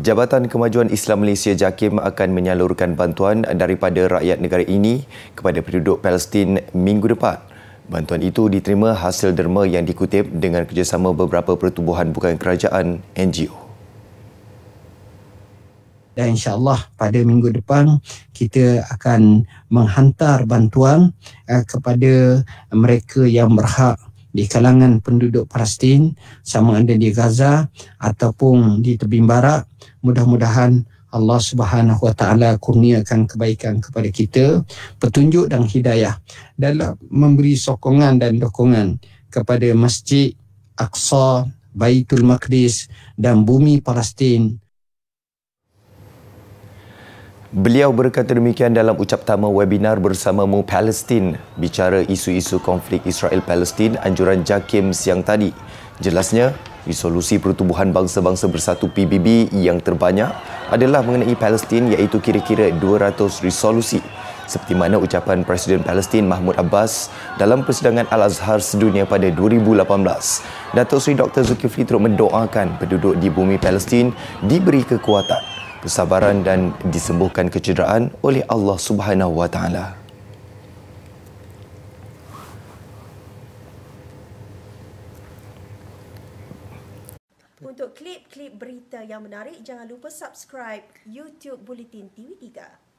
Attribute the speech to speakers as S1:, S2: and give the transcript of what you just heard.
S1: Jabatan Kemajuan Islam Malaysia JAKIM akan menyalurkan bantuan daripada rakyat negara ini kepada penduduk Palestin minggu depan. Bantuan itu diterima hasil derma yang dikutip dengan kerjasama beberapa pertubuhan bukan kerajaan NGO.
S2: Dan insyaAllah pada minggu depan kita akan menghantar bantuan eh, kepada mereka yang berhak di kalangan penduduk Palestin sama ada di Gaza ataupun di tepi barat mudah-mudahan Allah Subhanahu Wa Taala kurniakan kebaikan kepada kita petunjuk dan hidayah dalam memberi sokongan dan dukungan kepada Masjid Aqsa Baitul Maqdis dan bumi Palestin
S1: Beliau berkata demikian dalam ucap tama webinar bersamamu Palestin bicara isu-isu konflik Israel-Palestin anjuran JAKIM siang tadi. Jelasnya, resolusi pertubuhan bangsa-bangsa bersatu PBB yang terbanyak adalah mengenai Palestin iaitu kira-kira 200 resolusi. Seperti mana ucapan Presiden Palestin Mahmud Abbas dalam persidangan Al-Azhar sedunia pada 2018. datuk Sri Dr. Zulkifli Teruk mendoakan penduduk di bumi Palestin diberi kekuatan kesabaran dan disembuhkan kecederaan oleh Allah Subhanahu wa taala.
S3: Untuk klip-klip berita yang menarik jangan lupa subscribe YouTube Bulletin TV3.